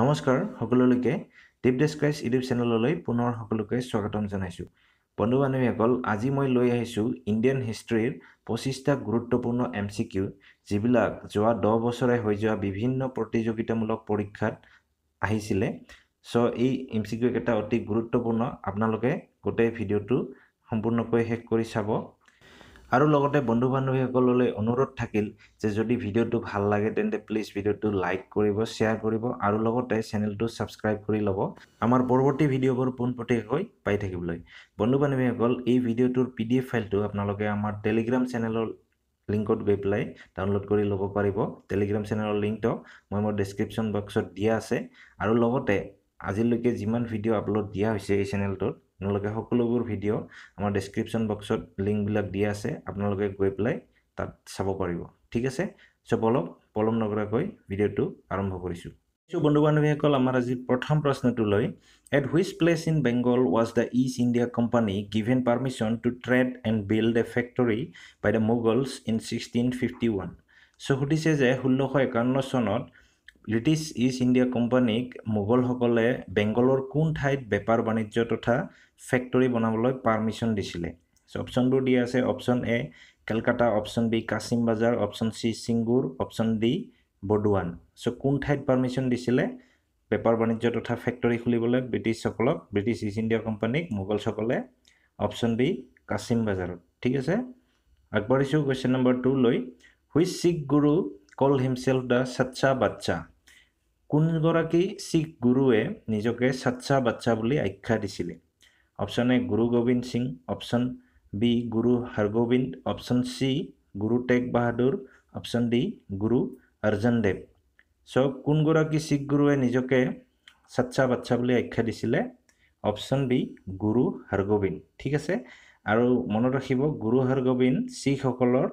নমস্কাৰ সকলোলৈকে deep ডেছক্ৰাইছ YouTube চেনেললৈ পুনৰ সকলোকে স্বাগতম জনাইছোঁ বন্ধু বান্ধৱীসকল আজি মই লৈ আহিছোঁ ইণ্ডিয়ান হিষ্ট্ৰীৰ পঁচিছটা গুৰুত্বপূৰ্ণ এম চি কিউ যিবিলাক যোৱা দহ বছৰে হৈ যোৱা বিভিন্ন প্ৰতিযোগিতামূলক পৰীক্ষাত আহিছিলে চ' এই এম চি কিউ একেটা অতি গুৰুত্বপূৰ্ণ আপোনালোকে গোটেই ভিডিঅ'টো সম্পূৰ্ণকৈ শেষ কৰি চাব আৰু লগতে বন্ধু বান্ধৱীসকললৈ অনুৰোধ থাকিল যে যদি ভিডিঅ'টো ভাল লাগে তেন্তে প্লিজ ভিডিঅ'টো লাইক কৰিব শ্বেয়াৰ কৰিব আৰু লগতে চেনেলটো ছাবস্ক্ৰাইব কৰি ল'ব আমাৰ পৰৱৰ্তী ভিডিঅ'বোৰ পোনপটীয়াকৈ পাই থাকিবলৈ বন্ধু বান্ধৱীসকল এই ভিডিঅ'টোৰ পি ডি এফ ফাইলটো আপোনালোকে আমাৰ টেলিগ্ৰাম চেনেলৰ লিংকত গৈ পেলাই ডাউনলোড কৰি ল'ব পাৰিব টেলিগ্ৰাম চেনেলৰ লিংকটো মই মোৰ ডেছক্ৰিপশ্যন বক্সত দিয়া আছে আৰু লগতে আজিলৈকে যিমান ভিডিঅ' আপলোড দিয়া হৈছে এই চেনেলটোত আপোনালোকে সকলোবোৰ ভিডিঅ' আমাৰ ডেছক্ৰিপশ্যন বক্সত লিংকবিলাক দিয়া আছে আপোনালোকে গৈ পেলাই তাত চাব পাৰিব ঠিক আছে চ' পলম পলম নকৰাকৈ ভিডিঅ'টো আৰম্ভ কৰিছোঁ চ' বন্ধু বান্ধৱীসকল আমাৰ আজি প্ৰথম প্ৰশ্নটো লৈ at which place in Bengal was the East India Company given permission to trade and build a factory by the Mughals in sixteen fifty one so' সুধিছে যে ষোল্লশ একাৱন্ন চনত ব্ৰিটিছ ইষ্ট ইণ্ডিয়া কোম্পানীক মোগলসকলে বেংগলৰ কোন ঠাইত বেপাৰ বাণিজ্য তথা ফেক্টৰী বনাবলৈ পাৰ্মিশ্যন দিছিলে চ' অপশ্যনবোৰ দি আছে option A Calcutta option B Kasim Bazar option C Chinsurah option D বডুৱান চ' কোন ঠাইত পাৰ্মিশ্যন দিছিলে বেপাৰ বাণিজ্য তথা ফেক্টৰী খুলিবলৈ ব্ৰিটিছসকলক ব্ৰিটিছ ইষ্ট ইণ্ডিয়া কোম্পানীক মোগলসকলে অপশ্যন বি কাছিম বাজাৰত ঠিক আছে আগবাঢ়িছোঁ কুৱেশ্যন নম্বৰ টু লৈ which Sikh Guru called himself the সচ্চা বাচ্চা কোনগৰাকী শিখ গুৰুৱে নিজকে স্বচ্ছা বাচ্চা বুলি আখ্যা দিছিলে অপশ্যন এ গুৰু Gobinda Singh option B Guru Hargobind option C Guru Tegh Bahadur option D Guru Arjan দেৱ চ' কোনগৰাকী শিখ গুৰুৱে নিজকে স্বচ্ছা বাচ্চা বুলি আখ্যা দিছিলে অপশ্যন বি গুৰু হৰগোবিন্দ ঠিক আছে আৰু মনত ৰাখিব গুৰু হৰগোবিন্দ শিখসকলৰ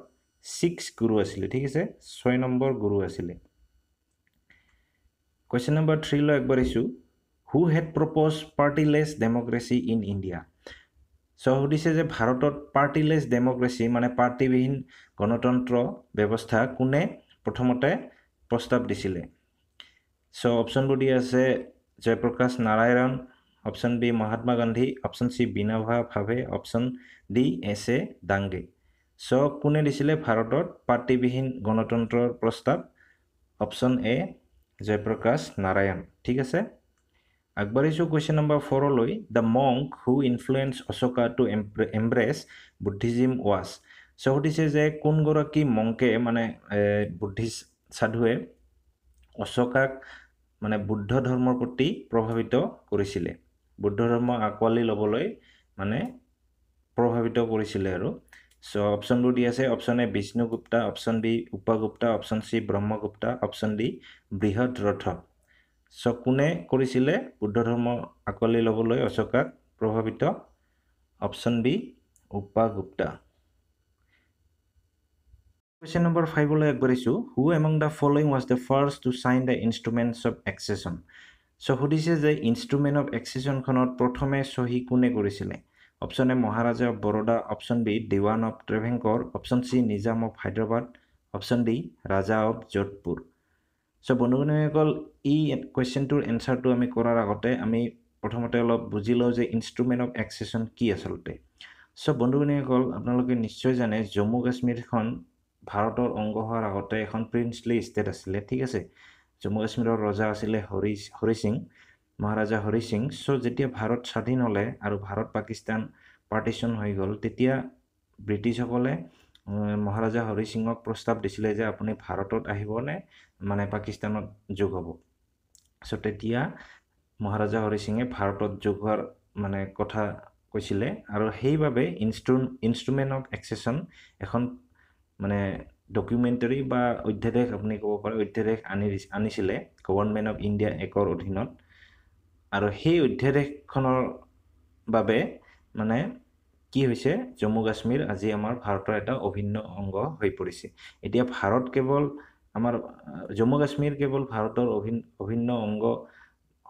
শিখ গুৰু আছিলে ঠিক আছে ছয় নম্বৰ গুৰু আছিলে কুৱেশ্যন নম্বৰ থ্ৰীলৈ আগবাঢ়িছোঁ who had propose partyless democracy in India so' সুধিছে যে ভাৰতত পাৰ্টিলেছ ডেম'ক্ৰেচি মানে পাৰ্টিবিহীন গণতন্ত্ৰ ব্যৱস্থা কোনে প্ৰথমতে প্ৰস্তাৱ দিছিলে চ' অপশ্যনবোৰ দি আছে Jayaprakash Narayan option B Mahatma Gandhi option C বিনাভা Bhave option D S A Dange so' কোনে দিছিলে ভাৰতত পাৰ্টিবিহীন গণতন্ত্ৰৰ প্ৰস্তাৱ অপশ্যন এ জয়প্ৰকাশ নাৰায়ণ ঠিক আছে আগবাঢ়িছোঁ কুৱেশ্যন নম্বৰ ফ'ৰলৈ the monk who influenced Ashoka to embrace embrace Buddhism was so' সুধিছে যে কোনগৰাকী মংকে মানে বুদ্ধি সাধুৱে অশোকাক মানে বুদ্ধ ধৰ্মৰ প্ৰতি প্ৰভাৱিত কৰিছিলে বুদ্ধ ধৰ্ম আঁকোৱালি ল'বলৈ মানে প্ৰভাৱিত কৰিছিলে আৰু সো অপশ্যনবোৰ দি আছে option A Vishnugupta option B Upagupta option C Brahmagupta option D Brihadratha so কোনে কৰিছিলে বুদ্ধ ধৰ্ম আঁকোৱালি ল'বলৈ অশোকাক প্ৰভাৱিত option B Upagupta question number ফাইভলৈ আগবাঢ়িছোঁ who among the following was the first to sign the instruments of accession so' সুধিছে যে ইনষ্ট্ৰুমেণ্ট অফ এক্সেশ্যনখনত প্ৰথমে চহী কোনে কৰিছিলে option A Maharaja of Baroda option B Dewan of Travancore option C Nizam of Hyderabad option D Raja of Jodhpur so' বন্ধুবান্ধীসকল ই কুৱেশ্যনটোৰ এনচাৰটো আমি কৰাৰ আগতে আমি প্ৰথমতে অলপ বুজি লওঁ যে ইনষ্ট্ৰুমেণ্ট অফ এক্সেশ্যন কি আচলতে চ' বন্ধুবান্ধীসকল আপোনালোকে নিশ্চয় জানে জম্মু কাশ্মীৰখন ভাৰতৰ অংগ হোৱাৰ আগতে এখন প্ৰিন্সলি ষ্টেট আছিলে ঠিক আছে জম্মু কাশ্মীৰৰ ৰজা আছিলে হৰি হৰি সিং মহাৰাজা হৰি সিং চ' যেতিয়া ভাৰত স্বাধীন হ'লে আৰু ভাৰত পাকিস্তান পাৰ্টিশ্যন হৈ গ'ল তেতিয়া ব্ৰিটিছসকলে মহাৰাজা হৰি সিঙক প্ৰস্তাৱ দিছিলে যে আপুনি ভাৰতত আহিবনে মানে পাকিস্তানত যোগ হ'ব চ' তেতিয়া মহাৰাজা হৰি সিঙে ভাৰতত যোগ হোৱাৰ মানে কথা কৈছিলে আৰু সেইবাবে ইনষ্ট্ৰু ইনষ্ট্ৰুমেণ্ট অফ এক্সেশ্যন এখন মানে ডকুমেণ্টেৰী বা অধ্যাদেশ আপুনি ক'ব পাৰে অধ্যাদেশ আনি আনিছিলে গভৰ্ণমেণ্ট অফ ইণ্ডিয়া একৰ অধীনত আৰু সেই অধ্যাদেশখনৰ বাবে মানে কি হৈছে জম্মু কাশ্মীৰ আজি আমাৰ ভাৰতৰ এটা অভিন্ন অংগ হৈ পৰিছে এতিয়া ভাৰত কেৱল আমাৰ জম্মু কাশ্মীৰ কেৱল ভাৰতৰ অভিন অভিন্ন অংগ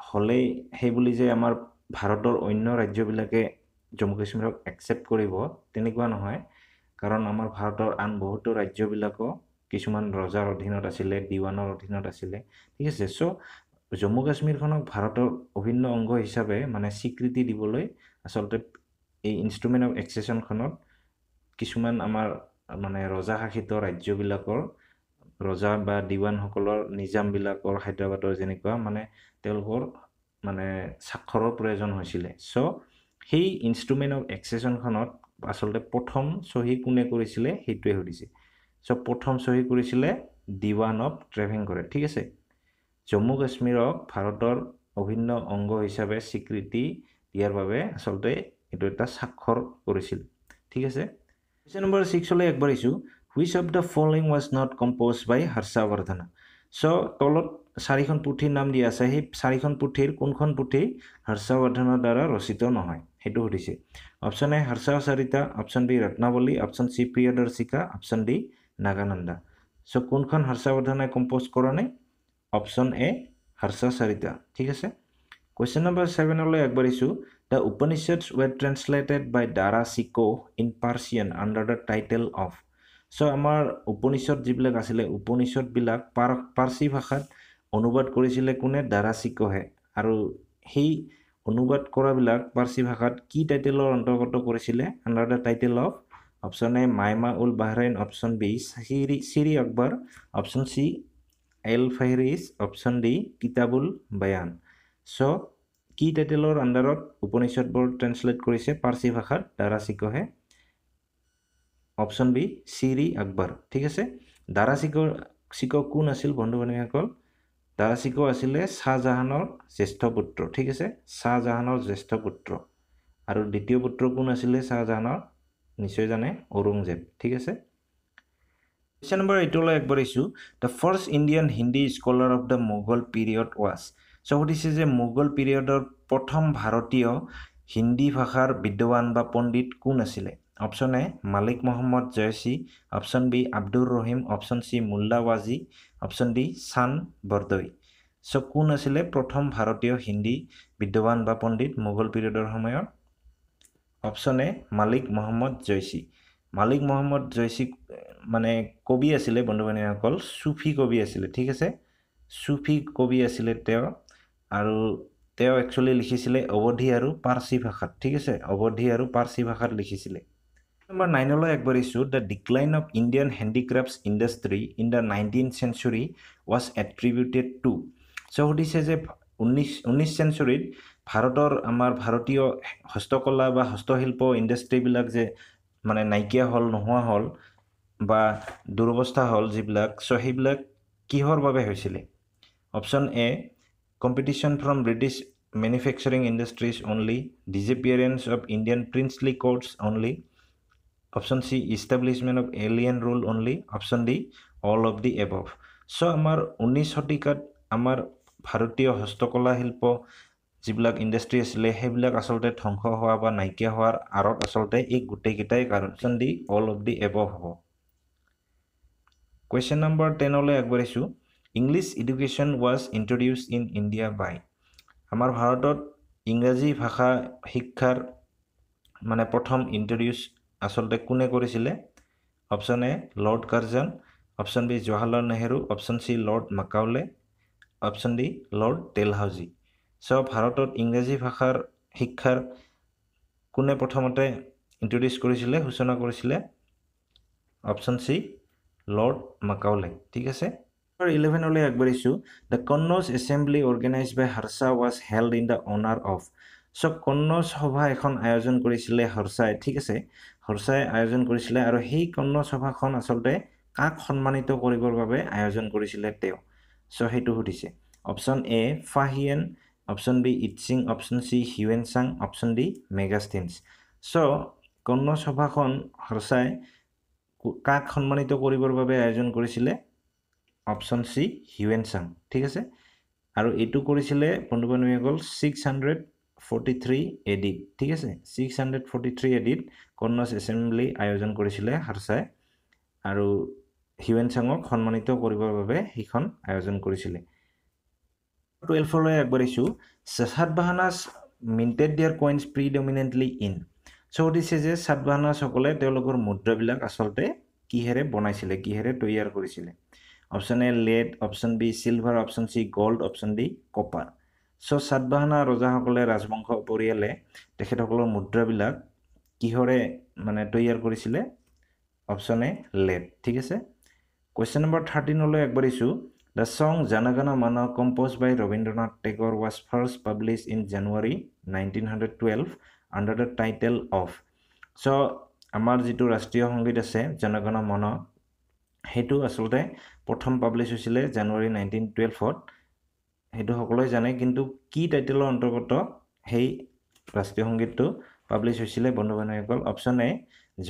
হ'লেই সেই বুলি যে আমাৰ ভাৰতৰ অন্য ৰাজ্যবিলাকে জম্মু কাশ্মীৰক একচেপ্ট কৰিব তেনেকুৱা নহয় কাৰণ আমাৰ ভাৰতৰ আন বহুতো ৰাজ্যবিলাকো কিছুমান ৰজাৰ অধীনত আছিলে দিৱানৰ অধীনত আছিলে ঠিক আছে চ' জম্মু কাশ্মীৰখনক ভাৰতৰ অভিন্ন অংগ হিচাপে মানে স্বীকৃতি দিবলৈ আচলতে এই ইনষ্ট্ৰুমেণ্ট অফ এক্সেশ্যনখনত কিছুমান আমাৰ মানে ৰজাশাসিত ৰাজ্যবিলাকৰ ৰজা বা দিৱানসকলৰ নিজামবিলাকৰ হায়দৰাবাদৰ যেনেকুৱা মানে তেওঁলোকৰ মানে স্বাক্ষৰৰ প্ৰয়োজন হৈছিলে চ' সেই ইনষ্ট্ৰুমেণ্ট অফ এক্সেশ্যনখনত আচলতে প্ৰথম চহী কোনে কৰিছিলে সেইটোৱে সুধিছে চ' প্ৰথম চহী কৰিছিলে দিৱান অফ ট্ৰেভেং কৰে ঠিক আছে জম্মু কাশ্মীৰক ভাৰতৰ অভিন্ন অংগ হিচাপে স্বীকৃতি দিয়াৰ বাবে আচলতে এইটো এটা স্বাক্ষৰ কৰিছিল ঠিক আছে কুৱেশ্যন নম্বৰ ছিক্সলৈ আগবাঢ়িছোঁ which of the following was not composed by Harshavardhana so' তলত চাৰিখন পুথিৰ নাম দিয়া আছে সেই চাৰিখন পুথিৰ কোনখন পুথি হৰ্ষবৰ্ধনৰ দ্বাৰা ৰচিত নহয় সেইটো সুধিছে option A Harshacharita option B Ratnavali option C Priyadarshika option D Nagananda so' কোনখন হৰ্ষবৰ্ধনে কম্প'জ কৰা নাই অপশ্যন এ হৰ্ষা চাৰিতা ঠিক আছে কুৱেশ্যন নম্বৰ ছেভেনলৈ আগবাঢ়িছোঁ the Upanishad way ট্ৰেন্সলেটেড by Dara Shikoh in Persian under the title of so' আমাৰ উপনিষদ যিবিলাক আছিলে উপনিষদবিলাক পাৰ পাৰ্চী ভাষাত অনুবাদ কৰিছিলে কোনে দাৰা চিকোহে আৰু সেই অনুবাদ কৰাবিলাক পাৰ্চী ভাষাত কি টাইটেলৰ অন্তৰ্গত কৰিছিলে under the title of option A মাইমা ul Bahrain option B Sirri Sirri Akbar option C al Fairiz option D Kitabul Bayan চ' কি টাইটেলৰ আণ্ডাৰত উপনিষদবোৰ ট্ৰেঞ্চলেট কৰিছে পাৰ্চী ভাষাত দাৰাচিকহে অপশ্যন বি চিৰি আকবৰ ঠিক আছে দাৰাচিক চিক কোন আছিল বন্ধু বান্ধৱীসকল দাৰাচিক আছিলে শ্বাহজাহানৰ জ্যেষ্ঠ পুত্ৰ ঠিক আছে শ্বাহজাহানৰ জ্যেষ্ঠ পুত্ৰ আৰু দ্বিতীয় পুত্ৰ কোন আছিলে শ্বাহজাহানৰ নিশ্চয় জানে ঔৰংজেব ঠিক আছে কুৱেশ্যন নম্বৰ এইটোলৈ আগবাঢ়িছোঁ the first Indian Hindi scholar of the Mughal period was so' সুধিছে যে মোগল পিৰিয়ডৰ প্ৰথম ভাৰতীয় হিন্দী ভাষাৰ বিদ্যৱান বা পণ্ডিত কোন আছিলে option A Malik Muhammad Jayasi option B Abdur Rahim option C Mulla Wajhi option D Chand Bardai চ' কোন আছিলে প্ৰথম ভাৰতীয় হিন্দী বিদ্যৱান বা পণ্ডিত মোগল পিৰিয়ডৰ সময়ত অপশ্যন এ মালিক মহম্মদ জয়চী মালিক মহম্মদ জৈচিক মানে কবি আছিলে বন্ধু বান্ধৱীসকল চুফি কবি আছিলে ঠিক আছে চুফি কবি আছিলে তেওঁ আৰু তেওঁ একচুৱেলি লিখিছিলে অৱধি আৰু পাৰ্চী ভাষাত ঠিক আছে অৱধি আৰু পাৰ্চী ভাষাত লিখিছিলে নম্বৰ নাইনলৈ আগবাঢ়িছোঁ the decline of Indian handicrafts industry in the nineteen century was attributed to so' সুধিছে যে ঊনৈছ ঊনৈছ চেঞ্চুৰীত ভাৰতৰ আমাৰ ভাৰতীয় হস্তকলা বা হস্তশিল্প ইণ্ডাষ্ট্ৰীবিলাক যে মানে নাইকিয়া হ'ল নোহোৱা হ'ল বা দুৰৱস্থা হ'ল যিবিলাক চ' সেইবিলাক কিহৰ বাবে হৈছিলে option A competition from British manufacturing industries only disappearance of Indian princely courts only option C establishment of alien rule only option D all of the above so' আমাৰ ঊনৈছ শতিকাত আমাৰ ভাৰতীয় হস্তকলা শিল্প যিবিলাক ইণ্ডাষ্ট্ৰী আছিলে সেইবিলাক আচলতে ধ্বংস হোৱা বা নাইকিয়া হোৱাৰ আঁৰত আচলতে এই গোটেইকেইটাই কাৰণ দি অল অফ দি এব হ'ব কুৱেশ্যন নম্বৰ টেনলৈ আগবাঢ়িছোঁ English education was introduced in India by আমাৰ ভাৰতত ইংৰাজী ভাষা শিক্ষাৰ মানে প্ৰথম ইণ্ট্ৰডিউচ আচলতে কোনে কৰিছিলে option A Lord Curzon option B Jawaharlal Nehru option C Lord Macaulay option D Lord Dalhousie so' ভাৰতত ইংৰাজী ভাষাৰ শিক্ষাৰ কোনে প্ৰথমতে ইণ্ট্ৰডিউচ কৰিছিলে সূচনা কৰিছিলে অপশ্যন চি লৰ্ড মাকাউলে ঠিক আছে ইলেভেনলৈ আগবাঢ়িছোঁ the Kannauj assembly organised by Harsha was held in the honour of so' Kannauj সভা এখন আয়োজন কৰিছিলে হৰ্ষাই ঠিক আছে হৰ্ষাই আয়োজন কৰিছিলে আৰু সেই কন্নজ সভাখন আচলতে কাক সন্মানিত কৰিবৰ বাবে আয়োজন কৰিছিলে তেওঁ চ' সেইটো সুধিছে option A Fahien option B Itsing option C Hiuen Tsang option D Megasthenes so' কৰ্ণ সভাখন সঁচাই কাক সন্মানিত কৰিবৰ বাবে আয়োজন কৰিছিলে অপশ্যন চি হিউৱেন চাং ঠিক আছে আৰু এইটো কৰিছিলে পণ্ডু বানুৱে গ'ল ছিক্স হাণ্ড্ৰেড ফৰ্টি থ্ৰী এডিট ঠিক আছে ছিক্স হাণ্ড্ৰেড ফৰ্টি থ্ৰী এডিট কৰ্ণচ এছেম্বলি আয়োজন কৰিছিলে হাৰচাই আৰু হিউৱেন চাঙক সন্মানিত কৰিবৰ বাবে সেইখন আয়োজন কৰিছিলে টুৱেলভলৈ আগবাঢ়িছোঁ চাত Satavahanas minted their coins predominantly in so' দিছে যে চাত বাহানাজসকলে তেওঁলোকৰ মুদ্ৰাবিলাক আচলতে কিহেৰে বনাইছিলে কিহেৰে তৈয়াৰ কৰিছিলে option A lead option B silver option C gold option D copper so' Satavahana ৰজাসকলে ৰাজবংশ পৰিয়ালে তেখেতসকলৰ মুদ্ৰাবিলাক কিহৰে মানে তৈয়াৰ কৰিছিলে অপশ্যন এ লেড ঠিক আছে কুৱেশ্যন নম্বৰ থাৰ্টিনলৈ আগবাঢ়িছোঁ The song Janagana Mana, composed by Rabindranath Tagore, was first published in January 1912 under the title of. So, আমাৰ যিটো ৰাষ্ট্ৰীয় সংগীত আছে জনগণ মন সেইটো আচলতে প্ৰথম পাব্লিছ হৈছিলে জানুৱাৰী নাইনটিন টুৱেলভত সেইটো সকলোৱে জানে কিন্তু কি টাইটেলৰ অন্তৰ্গত সেই ৰাষ্ট্ৰীয় সংগীতটো পাব্লিছ হৈছিলে বন্ধু বান্ধৱীসকল অপশ্যন এ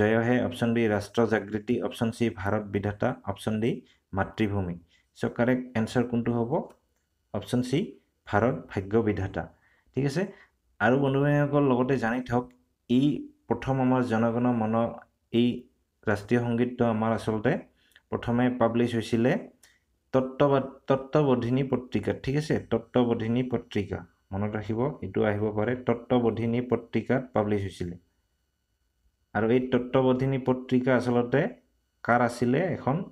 জয় হে অপশ্যন বি ৰাষ্ট্ৰ জাগৃতি অপশ্যন চি ভাৰত বিধাতা অপশ্যন ডি মাতৃভূমি চ' কাৰেক্ট এনচাৰ কোনটো হ'ব অপশ্যন চি ভাৰত ভাগ্য বিধাতা ঠিক আছে আৰু বন্ধুবান্ধীসকল লগতে জানি থওক এই প্ৰথম আমাৰ জনগণ মন এই ৰাষ্ট্ৰীয় সংগীতটো আমাৰ আচলতে প্ৰথমে পাব্লিছ হৈছিলে তত্ত্ববা তত্ত্ববোধিনী পত্ৰিকাত ঠিক আছে তত্ত্ববোধিনী পত্ৰিকা মনত ৰাখিব এইটো আহিব পাৰে তত্ত্ববোধিনী পত্ৰিকাত পাব্লিছ হৈছিলে আৰু এই তত্ত্ববোধিনী পত্ৰিকা আচলতে কাৰ আছিলে এখন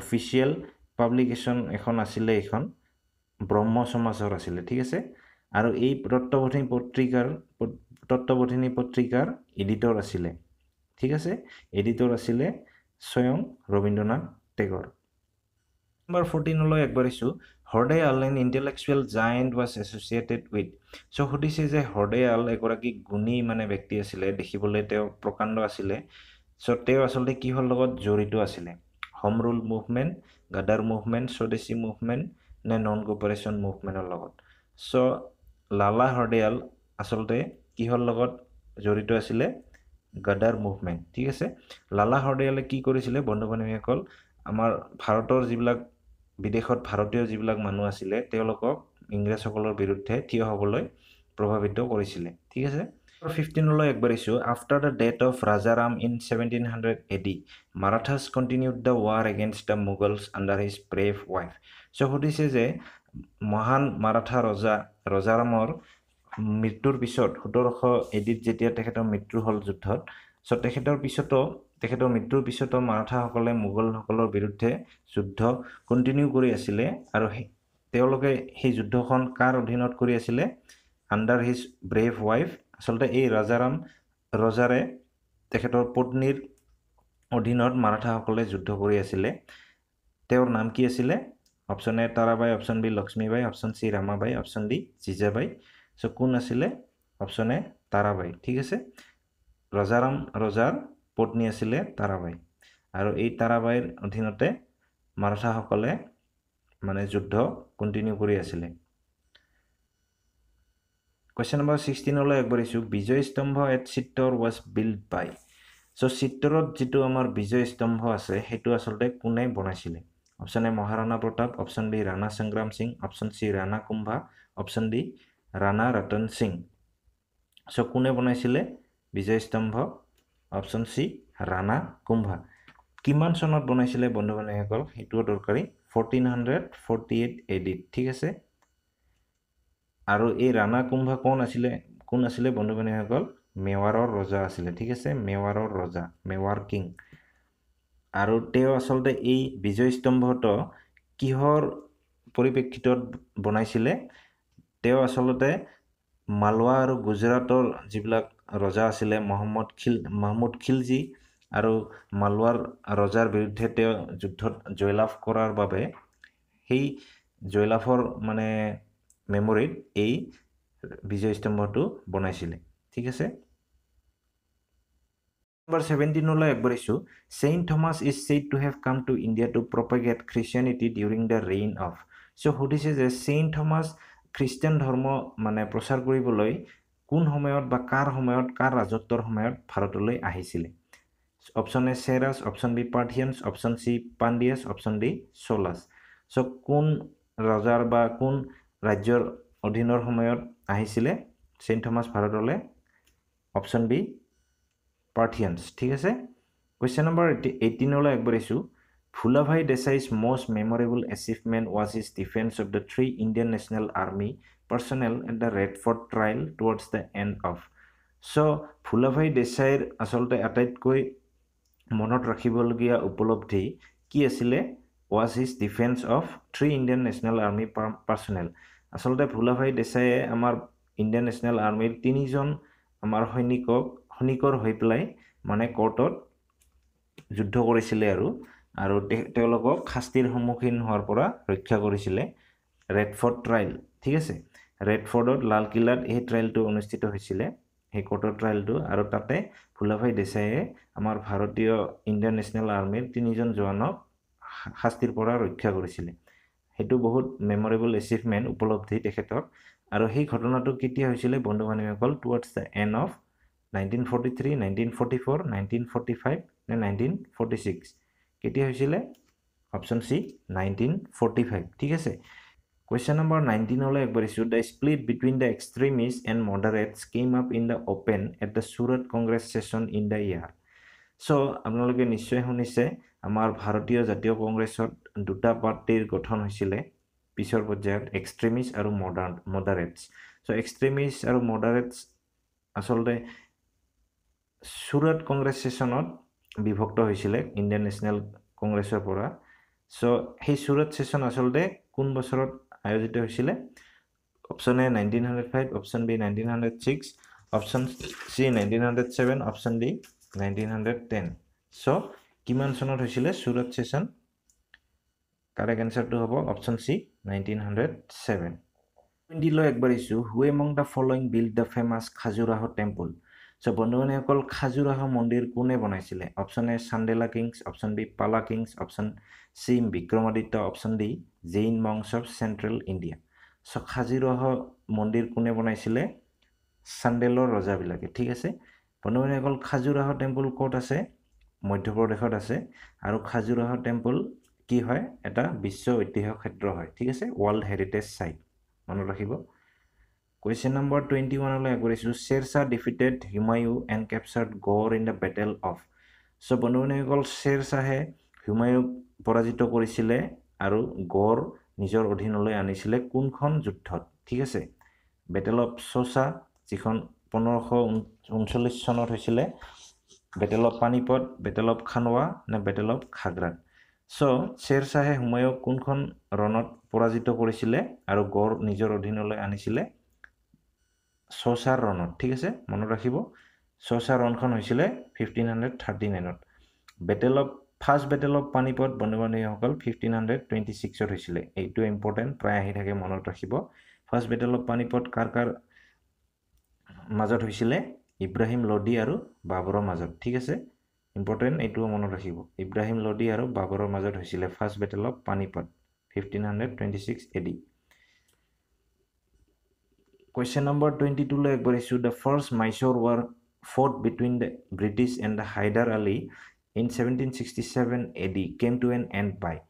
অফিচিয়েল পাব্লিকেশ্যন এখন আছিলে এইখন ব্ৰহ্ম সমাজৰ আছিলে ঠিক আছে আৰু এই তত্ত্ববোধিনী পত্ৰিকাৰ তত্ত্ববোধিনী পত্ৰিকাৰ এডিটৰ আছিলে ঠিক আছে এডিটৰ আছিলে স্বয়ং ৰবীন্দ্ৰনাথ টেগৰ নম্বৰ ফৰ্টিনলৈ আগবাঢ়িছোঁ Hardayal an intellectual giant was associated with so' সুধিছে যে হৰ্দে আল এগৰাকী গুণী মানে ব্যক্তি আছিলে দেখিবলৈ তেওঁ প্ৰকাণ্ড আছিলে চ' তেওঁ আচলতে কিহৰ লগত জড়িত আছিলে home rule movement Ghadar movement Swadeshi movement নে নন কপাৰেশ্যন মুভমেণ্টৰ লগত চ' লালা হৰদিয়াল আচলতে কিহৰ লগত জড়িত আছিলে গাদাৰ মুভমেণ্ট ঠিক আছে লালা হৰদিয়ালে কি কৰিছিলে বন্ধু বান্ধৱীসকল আমাৰ ভাৰতৰ যিবিলাক বিদেশত ভাৰতীয় যিবিলাক মানুহ আছিলে তেওঁলোকক ইংৰাজসকলৰ বিৰুদ্ধে থিয় হ'বলৈ প্ৰভাৱিত কৰিছিলে ঠিক আছে ফিফটিনলৈ আগবাঢ়িছোঁ after the death of Rajaram in seventeen hundred AD Marathas continued the war against the Mughals under his brave wife so' সুধিছে যে মহান মাৰাঠা ৰজা ৰজাৰামৰ মৃত্যুৰ পিছত সোতৰশ এডিত যেতিয়া তেখেতৰ মৃত্যু হ'ল যুদ্ধত চ' তেখেতৰ পিছতো তেখেতৰ মৃত্যুৰ পিছতো মাৰাঠাসকলে মোগলসকলৰ বিৰুদ্ধে যুদ্ধ কণ্টিনিউ কৰি আছিলে আৰু তেওঁলোকে সেই যুদ্ধখন কাৰ অধীনত কৰি আছিলে আণ্ডাৰ হিজ ব্ৰেভ ৱাইফ আচলতে এই ৰজাৰাম ৰজাৰে তেখেতৰ পত্নীৰ অধীনত মাৰাঠাসকলে যুদ্ধ কৰি আছিলে তেওঁৰ নাম কি আছিলে option A Tarabai option B Lakshmibai option C Ramabai option D Jijabai so' কোন আছিলে অপশ্যন এ তাৰাবাই ঠিক আছে ৰজাৰাম ৰজাৰ পত্নী আছিলে তাৰাবাই আৰু এই তাৰাবাইৰ অধীনতে মাৰাঠাসকলে মানে যুদ্ধ কণ্টিনিউ কৰি আছিলে কুৱেশ্যন নম্বৰ ছিক্সটিনলৈ আগবাঢ়িছোঁ Vijay Stambh at Chittor was built by so' চিত্তৰত যিটো আমাৰ বিজয়স্তম্ভ আছে সেইটো আচলতে কোনে বনাইছিলে option A Maharana Pratap option B Rana Sangram Singh option C Rana Kumbha option D Rana Ratan Singh so' কোনে বনাইছিলে বিজয়স্তম্ভ অপশ্যন চি ৰাণা কুম্ভা কিমান চনত বনাইছিলে বন্ধু বান্ধৱীসকল সেইটোও দৰকাৰী ফৰ্টিন হাণ্ড্ৰেড ফৰ্টি এইট এডিত ঠিক আছে আৰু এই ৰাণা কুম্ভা কোন আছিলে কোন আছিলে বন্ধুবানীসকল মেৱাৰৰ ৰজা আছিলে ঠিক আছে মেৱাৰৰ ৰজা মেৱাৰ কিং আৰু তেওঁ আচলতে এই বিজয়স্তম্ভটো কিহৰ পৰিপ্ৰেক্ষিতত বনাইছিলে তেওঁ আচলতে মালৱা আৰু গুজৰাটৰ যিবিলাক ৰজা আছিলে মহম্মদ খিল মহম্মদ খিলজি আৰু মালৱাৰ ৰজাৰ বিৰুদ্ধে তেওঁ যুদ্ধত জয়লাভ কৰাৰ বাবে সেই জয়লাভৰ মানে মেমৰিত এই বিজয়স্তম্ভটো বনাইছিলে ঠিক আছে নম্বৰ ছেভেণ্টিনলৈ আগবাঢ়িছোঁ saint Thomas is said to have come to India to propagate Christianity during the reign of so' সুধিছে যে ছেইণ্ট থমাছ খ্ৰীষ্টান ধৰ্ম মানে প্ৰচাৰ কৰিবলৈ কোন সময়ত বা কাৰ সময়ত কাৰ ৰাজত্বৰ সময়ত ভাৰতলৈ আহিছিলে option A Cheras option B Parthians option C Pandyas option D Cholas so' কোন ৰজাৰ বা কোন ৰাজ্যৰ অধীনৰ সময়ত আহিছিলে ছেইণ্ট থমাছ ভাৰতলৈ অপশ্যন বি পাৰ্থিয়ানছ ঠিক আছে কুৱেশ্যন নম্বৰ এইটি এইটিনলৈ আগবাঢ়িছোঁ Bhulabhai Desai's most memorable achievement was his defence of the three Indian National Army personnel at the Red Fort trial towards the end of so' Bhulabhai দেশাইৰ আচলতে আটাইতকৈ মনত ৰাখিবলগীয়া উপলব্ধি কি আছিলে was his defence of three Indian National Army personnel আচলতে ভোলাভাই দেশাইয়ে আমাৰ ইণ্ডিয়ান নেশ্যনেল আৰ্মীৰ তিনিজন আমাৰ সৈনিকক সৈনিকৰ হৈ পেলাই মানে কৰ্টত যুদ্ধ কৰিছিলে আৰু আৰু তেওঁলোকক শাস্তিৰ সন্মুখীন হোৱাৰ পৰা ৰক্ষা কৰিছিলে ৰেডফৰ্ড ট্ৰায়েল ঠিক আছে ৰেডফৰ্ডত লালকিল্লাত এই ট্ৰায়েলটো অনুষ্ঠিত হৈছিলে সেই কৰ্টৰ ট্ৰায়েলটো আৰু তাতে ভোলাভাই দেশাইয়ে আমাৰ ভাৰতীয় ইণ্ডিয়ান নেশ্যনেল আৰ্মীৰ তিনিজন জোৱানক শাস্তিৰ পৰা ৰক্ষা কৰিছিলে সেইটো বহুত মেমৰেবল এচিভমেণ্ট উপলব্ধি তেখেতৰ আৰু সেই ঘটনাটো কেতিয়া হৈছিলে বন্ধু বান্ধৱীসকল towards the end of nineteen forty three nineteen forty four nineteen forty five নে নাইনটিন ফৰ্টি ছিক্স কেতিয়া হৈছিলে option C nineteen forty five ঠিক আছে কুৱেশ্যন নম্বৰ নাইনটিনলৈ আগবাঢ়িছোঁ the split between the extremists and moderates came up in the open at the Surat Congress session in the year so' আপোনালোকে নিশ্চয় শুনিছে আমাৰ ভাৰতীয় জাতীয় কংগ্ৰেছত দুটা পাৰ্টীৰ গঠন হৈছিলে পিছৰ পৰ্যায়ত এক্সট্ৰিমিষ্ট আৰু মডাৰ মডাৰেটছ চ' এক্সট্ৰিমিষ্ট আৰু মডাৰেটছ আচলতে চুৰাট কংগ্ৰেছ ছেশ্যনত বিভক্ত হৈছিলে ইণ্ডিয়ান নেশ্যনেল কংগ্ৰেছৰ পৰা চ' সেই চুৰাট ছেশ্যন আচলতে কোন বছৰত আয়োজিত হৈছিলে option A nineteen hundred five option B nineteen hundred six option C nineteen hundred seven option D nineteen hundred চনত হৈছিলে চুৰত ছেশ্যন কাৰেক্ট এনচাৰটো হ'ব option C nineteen hundred seven টুৱেণ্টিলৈ একবাৰ ইছো who among the following built the famous Khajuraho temple so' বন্ধুবান্ধীসকল খাজুৰাহ মন্দিৰ কোনে বনাইছিলে option A Chandela kings option B Pala kings option C Vikramaditya option D Jain monks of central India so' Khajuraho মন্দিৰ কোনে বনাইছিলে চান্দেলৰ ৰজাবিলাকে ঠিক আছে বনবাৰী অকল খাজুৰাহ টেম্পল ক'ত আছে মধ্য প্ৰদেশত আছে আৰু খাজুৰাহ টেম্পল কি হয় এটা বিশ্ব ঐতিহ্য ক্ষেত্ৰ হয় ঠিক আছে ৱৰ্ল্ড হেৰিটেজ চাইট মনত ৰাখিব কুৱেশ্যন নম্বৰ টুৱেণ্টি ওৱানলৈ আগবাঢ়িছোঁ Sher Shah defeated Humayun and captured Gaur in the battle of so' বনবাৰী অকল শ্বেৰ শ্বাহে হিমায়ুক পৰাজিত কৰিছিলে আৰু গড় নিজৰ অধীনলৈ আনিছিলে কোনখন যুদ্ধত ঠিক আছে বেটেল অফ চ'চা যিখন পোন্ধৰশ ঊনচল্লিছ চনত হৈছিলে battle of Panipat battle of Khanwa নে বেটেল অফ খাগ্ৰাত চ' শ্বেৰ শ্বাহে সময়ক কোনখন ৰণত পৰাজিত কৰিছিলে আৰু গড় নিজৰ অধীনলৈ আনিছিলে ছচাৰ ৰণত ঠিক আছে মনত ৰাখিব ছচাৰ ৰণখন হৈছিলে ফিফটিন হাণ্ড্ৰেড থাৰ্টি নাইনত battle of first battle of Panipat বান্ধৱীসকল ফিফটিন হাণ্ড্ৰেড টুৱেণ্টি ছিক্সত হৈছিলে এইটো ইম্পৰ্টেণ্ট প্ৰায় আহি থাকে মনত ৰাখিব ফাৰ্ষ্ট বেটেল অফ পানীপথ কাৰ কাৰ মাজত হৈছিলে ইব্ৰাহিম লডি আৰু বাবৰৰ মাজত ঠিক আছে ইম্পৰ্টেণ্ট এইটোও মনত ৰাখিব ইব্ৰাহিম লডি আৰু বাবৰৰ মাজত হৈছিলে first battle of Panipat fifteen hundred twenty six A D question number twenty টুলৈ আগবাঢ়িছোঁ the first Mysore war fought between the British and the Haidar Ali in seventeen sixty seven D came to an end by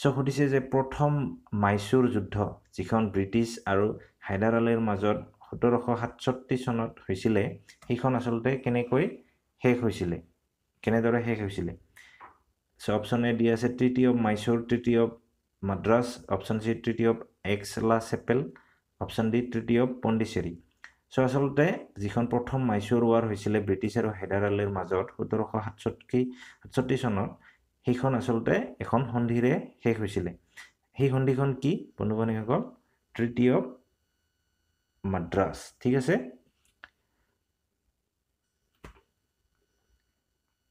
so' সুধিছে যে প্ৰথম মাইচুৰ যুদ্ধ যিখন British আৰু হাইদাৰ আলীৰ মাজত সোতৰশ সাতষষ্ঠি চনত হৈছিলে সেইখন আচলতে কেনেকৈ শেষ হৈছিলে কেনেদৰে শেষ হৈছিলে চ' অপশ্যন এ দি আছে তৃতীয় of Mysore treaty of Madras option C তৃতীয় of La Chapelle option D তৃতীয় অফ পণ্ডিচেৰী চ' আচলতে যিখন প্ৰথম মাইচৰ ৱাৰ হৈছিলে ব্ৰিটিছ আৰু হায়দাৰ আলিৰ মাজত সোতৰশ সাতষষ্ঠি সাতষষ্ঠি চনত সেইখন আচলতে এখন সন্ধিৰে শেষ হৈছিলে সেই সন্ধিখন কি বন্ধু বান্ধৱীসকল তৃতীয় অফ মাদ্ৰাছ ঠিক আছে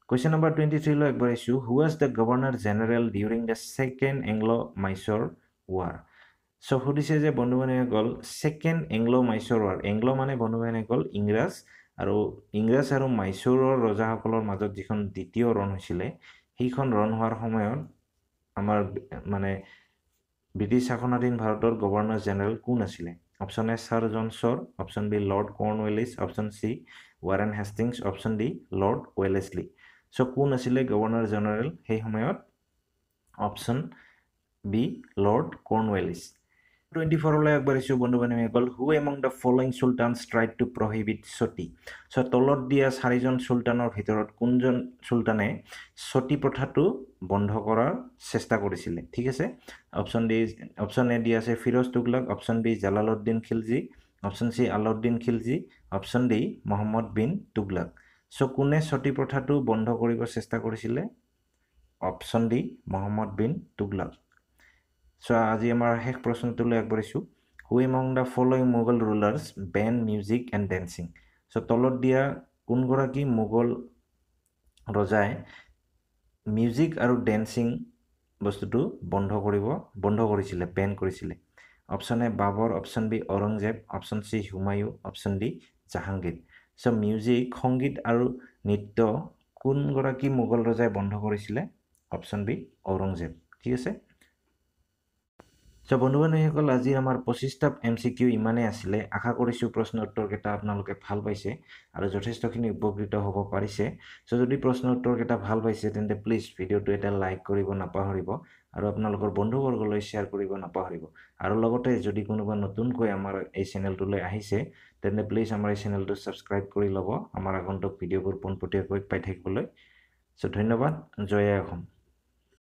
কুৱেশ্যন নম্বৰ টুৱেণ্টি থ্ৰীলৈ আগবঢ়াইছোঁ who was the governor general during the second Anglo' Mysore war so' সুধিছে যে বন্ধু বান্ধৱীসকল ছেকেণ্ড এংগ্ল' মাইছৰ ৱাৰ এংগ্ল' মানে বন্ধু বান্ধৱীসকল ইংৰাজ আৰু ইংৰাজ আৰু মাইছৰৰ ৰজাসকলৰ মাজত যিখন দ্বিতীয় ৰণ হৈছিলে সেইখন ৰণ হোৱাৰ সময়ত আমাৰ মানে ব্ৰিটিছ শাসনাধীন ভাৰতৰ গভৰ্ণৰ জেনেৰেল কোন আছিলে option A sir John Shore option B Lord Cornwallis option C Warren Hastings option D Lord Wellesley so' কোন আছিলে গভৰ্ণৰ জেনেৰেল সেই সময়ত option B Lord Cornwallis twenty ফ'ৰলৈ আগবাঢ়িছোঁ বন্ধু বান্ধৱীসকল who among the following sultan strived to prohibit sati so' তলত দিয়া চাৰিজন চুলতানৰ ভিতৰত কোনজন চুলতানে চতি প্ৰথাটো বন্ধ কৰাৰ চেষ্টা কৰিছিলে ঠিক আছে অপশ্যন ডি অপশ্যন এ দি আছে Firoz Tughlaq option B Jalaluddin Khilji option C Alauddin Khilji option D Muhammad bin Tughlaq so' কোনে চতি প্ৰথাটো বন্ধ কৰিব চেষ্টা কৰিছিলে option D Muhammad bin Tughlaq so' আজি আমাৰ শেষ প্ৰশ্নটোলৈ আগবাঢ়িছোঁ who among the following Mughal rulers banned music and dancing so' তলত দিয়া কোনগৰাকী মোগল ৰজাই মিউজিক আৰু ডেন্সিং বস্তুটো বন্ধ কৰিব বন্ধ কৰিছিলে বেন কৰিছিলে option A Babur option B Aurangzeb option C Humayun option D Jahangir so' music সংগীত আৰু নৃত্য কোনগৰাকী মোগল ৰজাই বন্ধ কৰিছিলে অপশ্যন বি ঔৰংজেব ঠিক আছে চ' বন্ধু বান্ধৱীসকল আজি আমাৰ পঁচিছটা এম চি কিউ ইমানেই আছিলে আশা কৰিছোঁ প্ৰশ্ন উত্তৰকেইটা আপোনালোকে ভাল পাইছে আৰু যথেষ্টখিনি উপকৃত হ'ব পাৰিছে চ' যদি প্ৰশ্ন উত্তৰকেইটা ভাল পাইছে তেন্তে প্লিজ ভিডিঅ'টো এটা লাইক কৰিব নাপাহৰিব আৰু আপোনালোকৰ বন্ধুবৰ্গলৈ শ্বেয়াৰ কৰিব নাপাহৰিব আৰু লগতে যদি কোনোবা নতুনকৈ আমাৰ এই চেনেলটোলৈ আহিছে তেন্তে প্লিজ আমাৰ এই চেনেলটো ছাবস্ক্ৰাইব কৰি ল'ব আমাৰ আগন্তুক ভিডিঅ'বোৰ পোনপটীয়াকৈ পাই থাকিবলৈ চ' ধন্যবাদ জয়া অসম